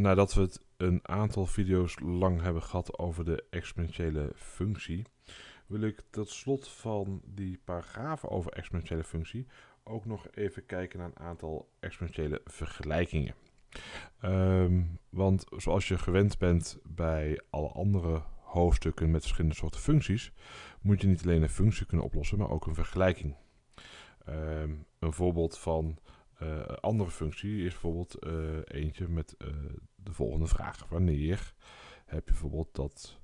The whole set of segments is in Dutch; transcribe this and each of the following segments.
nadat we het een aantal video's lang hebben gehad over de exponentiële functie, wil ik tot slot van die paragraaf over exponentiële functie ook nog even kijken naar een aantal exponentiële vergelijkingen. Ehm, want zoals je gewend bent bij alle andere hoofdstukken met verschillende soorten functies, moet je niet alleen een functie kunnen oplossen, maar ook een vergelijking. Ehm, een voorbeeld van uh, andere functie is bijvoorbeeld eh, eentje met eh, de volgende vraag. Wanneer heb je bijvoorbeeld dat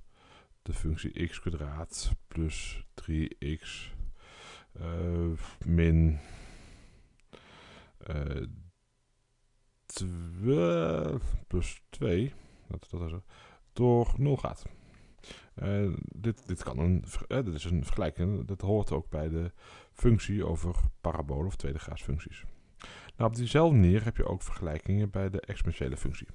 de functie x kwadraat plus 3x uh, eh, min uh, plus 2 dat, dat is er, door 0 gaat. Eh, dit, dit, kan een, dit is een vergelijking, dat hoort ook bij de functie over parabolen of tweede graadsfuncties. Nou, op diezelfde manier heb je ook vergelijkingen bij de exponentiële functie.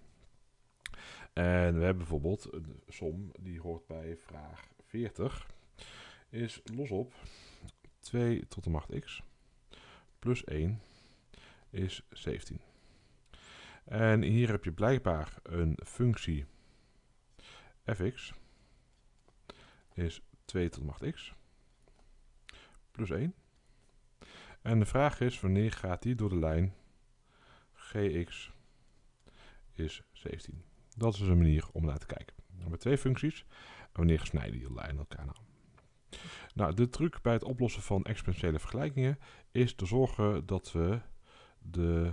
En we hebben bijvoorbeeld een som die hoort bij vraag 40. Is los op 2 tot de macht x plus 1 is 17. En hier heb je blijkbaar een functie fx is 2 tot de macht x plus 1. En de vraag is wanneer gaat die door de lijn gx is 17. Dat is een manier om naar te kijken. Met twee functies. En wanneer snijden die lijnen elkaar aan. Nou? nou, de truc bij het oplossen van exponentiële vergelijkingen is te zorgen dat we de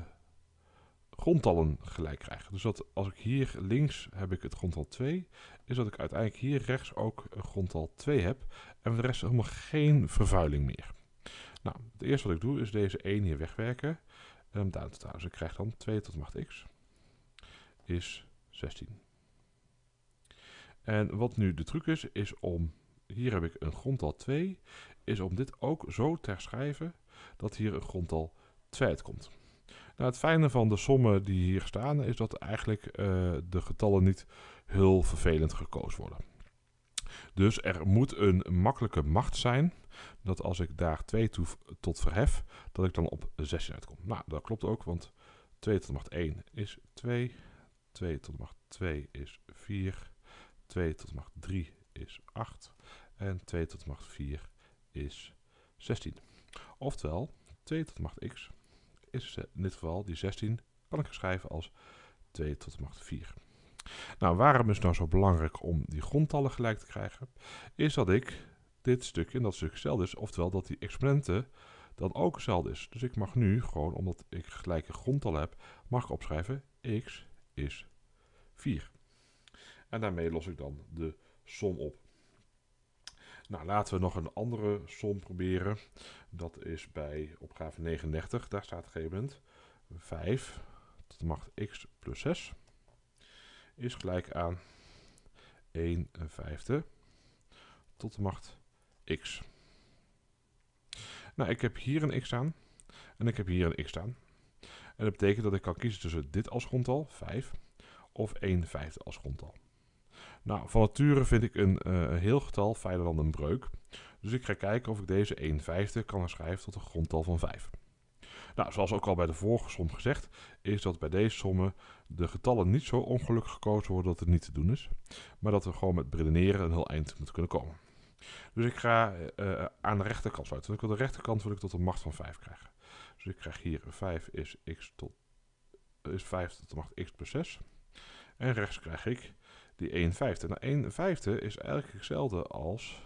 grondtallen gelijk krijgen. Dus dat als ik hier links heb ik het grondtal 2, is dat ik uiteindelijk hier rechts ook een grondtal 2 heb. En voor de rest helemaal geen vervuiling meer. Nou, het eerste wat ik doe is deze 1 hier wegwerken ehm, Dus ik krijg dan 2 tot de macht x is 16. En wat nu de truc is, is om, hier heb ik een grondtal 2, is om dit ook zo te herschrijven dat hier een grondtal 2 uitkomt. Nou, het fijne van de sommen die hier staan is dat eigenlijk uh, de getallen niet heel vervelend gekozen worden. Dus er moet een makkelijke macht zijn dat als ik daar 2 toe, tot verhef, dat ik dan op 16 uitkom. Nou, dat klopt ook, want 2 tot de macht 1 is 2. 2 tot de macht 2 is 4. 2 tot de macht 3 is 8. En 2 tot de macht 4 is 16. Oftewel, 2 tot de macht x is in dit geval die 16 kan ik schrijven als 2 tot de macht 4. Nou, waarom is het nou zo belangrijk om die grondtallen gelijk te krijgen? Is dat ik dit stukje en dat stukje hetzelfde is, oftewel dat die exponenten dan ook hetzelfde is. Dus ik mag nu gewoon, omdat ik gelijke grondtallen heb, mag ik opschrijven x is 4. En daarmee los ik dan de som op. Nou, laten we nog een andere som proberen. Dat is bij opgave 39. Daar staat op een gegeven moment 5 tot de macht x plus 6 is gelijk aan 1 vijfde tot de macht x. Nou, ik heb hier een x aan en ik heb hier een x aan. En dat betekent dat ik kan kiezen tussen dit als grondtal, 5, of 1 vijfde als grondtal. Nou, van nature vind ik eh, een heel getal fijner dan een breuk. Dus ik ga kijken of ik deze 1 vijfde kan herschrijven tot een grondtal van 5. Nou, zoals ook al bij de vorige som gezegd, is dat bij deze sommen de getallen niet zo ongelukkig gekozen worden dat het niet te doen is. Maar dat we gewoon met redeneren een heel eind moeten kunnen komen. Dus ik ga eh, eh, aan de rechterkant sluiten. Want ik wil de rechterkant wil ik tot een macht van 5 krijgen. Dus ik krijg hier 5 is, x tot, is 5 tot de macht x plus 6. En rechts krijg ik die 1 vijfde. Nou, 1 vijfde is eigenlijk hetzelfde als,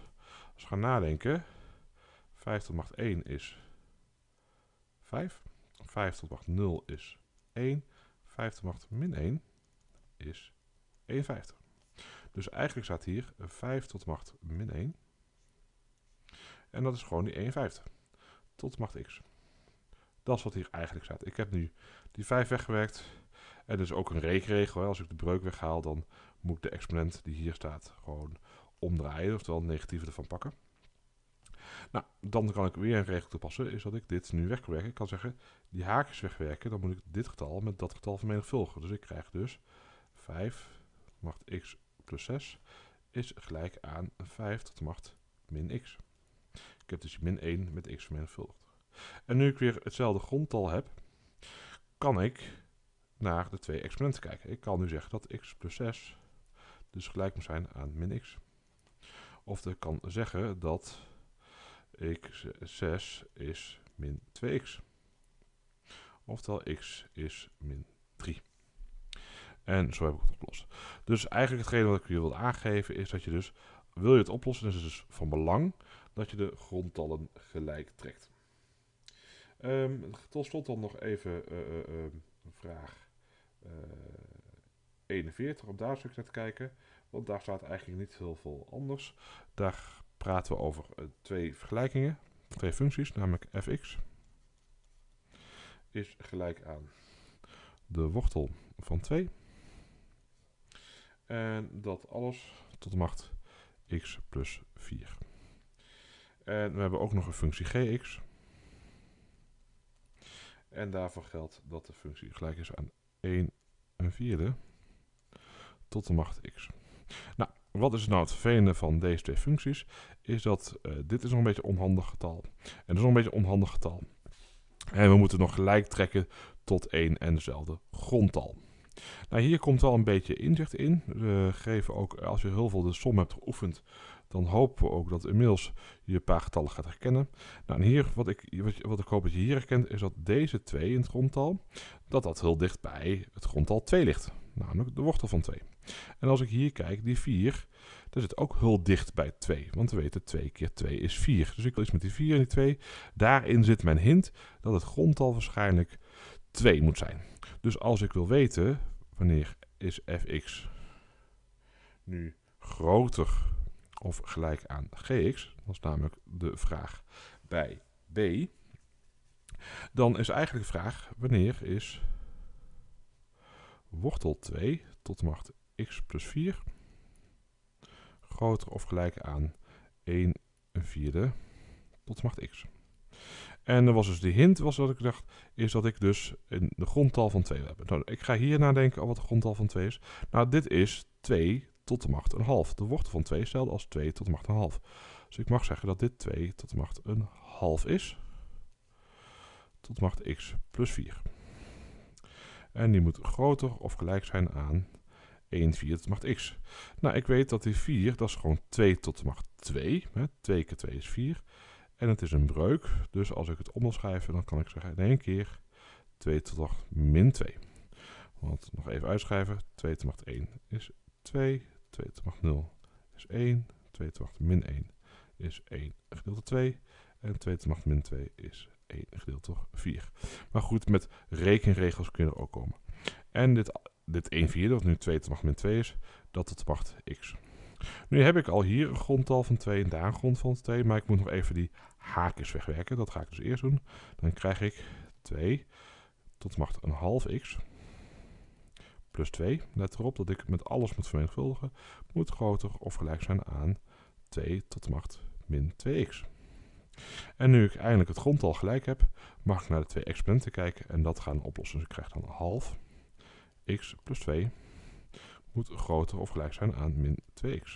als we gaan nadenken, 5 tot macht 1 is 5. 5 tot macht 0 is 1. 5 tot macht min 1 is 1 vijfde. Dus eigenlijk staat hier 5 tot macht min 1. En dat is gewoon die 1 vijfde. Tot macht x. Dat is wat hier eigenlijk staat. Ik heb nu die 5 weggewerkt. En dus ook een reekregel. Hè. Als ik de breuk weghaal, dan moet de exponent die hier staat gewoon omdraaien. Oftewel een negatieve ervan pakken. Nou, dan kan ik weer een regel toepassen. Is dat ik dit nu wegwerk. Ik kan zeggen, die haakjes wegwerken. Dan moet ik dit getal met dat getal vermenigvuldigen. Dus ik krijg dus 5 macht x plus 6 is gelijk aan 5 tot de macht min x. Ik heb dus min 1 met x vermenigvuldigd. En nu ik weer hetzelfde grondtal heb, kan ik naar de twee exponenten kijken. Ik kan nu zeggen dat x plus 6 dus gelijk moet zijn aan min x. Of ik kan zeggen dat x 6 is min 2x. Oftewel x is min 3. En zo heb ik het opgelost. Dus eigenlijk hetgeen wat ik hier wil aangeven is dat je dus, wil je het oplossen, is het dus van belang dat je de grondtallen gelijk trekt. Um, tot slot dan nog even eh, eh, ehm, vraag 41 eh, om daar stuk naar te kijken. Want daar staat eigenlijk niet heel veel anders. Daar praten we over twee vergelijkingen, twee functies, namelijk fx is gelijk aan de wortel van 2. En dat alles tot de macht x plus 4. En we hebben ook nog een functie gx. En daarvoor geldt dat de functie gelijk is aan 1 een vierde tot de macht x. Nou, wat is nou het vervelende van deze twee functies? Is dat eh, dit is nog een beetje een onhandig getal. En dat is nog een beetje een onhandig getal. En we moeten nog gelijk trekken tot één en dezelfde grondtal. Nou, hier komt wel een beetje inzicht in. We geven ook, als je heel veel de som hebt geoefend, dan hopen we ook dat inmiddels je een paar getallen gaat herkennen. Nou, en hier, wat ik, wat, wat ik hoop dat je hier herkent, is dat deze 2 in het grondtal, dat dat heel dichtbij het grondtal 2 ligt. Namelijk de wortel van 2. En als ik hier kijk, die 4, daar zit ook heel dicht bij 2. Want we weten 2 keer 2 is 4. Dus ik wil iets met die 4 en die 2. Daarin zit mijn hint dat het grondtal waarschijnlijk 2 moet zijn. Dus als ik wil weten wanneer is fx nu groter of gelijk aan gx, dat is namelijk de vraag bij b, dan is eigenlijk de vraag wanneer is wortel 2 tot macht x plus 4 groter of gelijk aan 1 vierde tot de macht x. En er was dus de hint, was wat ik dacht, is dat ik dus een de grondtal van 2 heb. Nou, ik ga hier nadenken over wat de grondtal van 2 is. Nou, dit is 2 tot de macht een half. De wortel van 2 is hetzelfde als 2 tot de macht een half. Dus ik mag zeggen dat dit 2 tot de macht een half is. Tot de macht x plus 4. En die moet groter of gelijk zijn aan 1 4 tot de macht x. Nou, ik weet dat die 4, dat is gewoon 2 tot de macht 2. Hè? 2 keer 2 is 4. En het is een breuk, dus als ik het om wil dan kan ik zeggen in één keer 2 tot de macht min 2. Want nog even uitschrijven, 2 tot de macht 1 is 2, 2 tot macht 0 is 1, 2 tot macht min 1 is 1 gedeeld door 2 en 2 tot macht min 2 is 1 gedeeld door 4. Maar goed, met rekenregels kun je er ook komen. En dit, dit 1 vierde, wat nu 2 te macht min 2 is, dat tot macht x. Nu heb ik al hier een grondtal van 2 en daar een grond van 2, maar ik moet nog even die haakjes wegwerken. Dat ga ik dus eerst doen. Dan krijg ik 2 tot macht een half x plus 2. Let erop dat ik met alles moet vermenigvuldigen, moet groter of gelijk zijn aan 2 tot de macht min 2x. En nu ik eindelijk het grondtal gelijk heb, mag ik naar de twee exponenten kijken en dat gaan oplossen. Dus ik krijg dan half x plus 2 moet groter of gelijk zijn aan min 2x.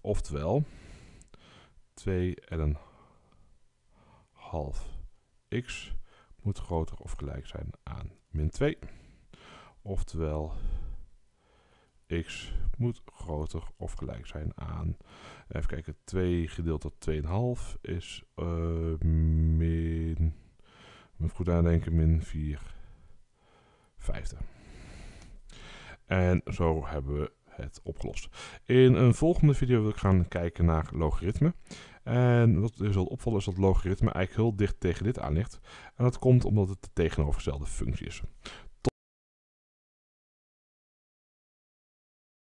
Oftewel, 2 en een half x moet groter of gelijk zijn aan min 2. Oftewel, x moet groter of gelijk zijn aan. Even kijken, 2 gedeeld door 2,5 is uh, min. Moet goed nadenken, min 4 vijfde. En zo hebben we het opgelost. In een volgende video wil ik gaan kijken naar logaritme. En wat je zult opvallen is dat logaritme eigenlijk heel dicht tegen dit aan ligt. En dat komt omdat het de tegenovergestelde functie is.